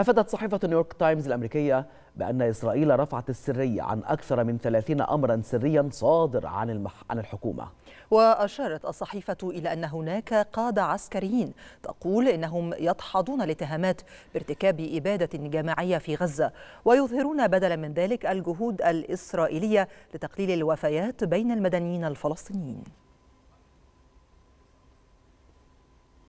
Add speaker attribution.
Speaker 1: أفادت صحيفة نيويورك تايمز الأمريكية بأن إسرائيل رفعت السرية عن أكثر من 30 أمرا سريا صادر عن, المح... عن الحكومة
Speaker 2: وأشارت الصحيفة إلى أن هناك قادة عسكريين تقول إنهم يدحضون الاتهامات بارتكاب إبادة جماعية في غزة ويظهرون بدلا من ذلك الجهود الإسرائيلية لتقليل الوفيات بين المدنيين الفلسطينيين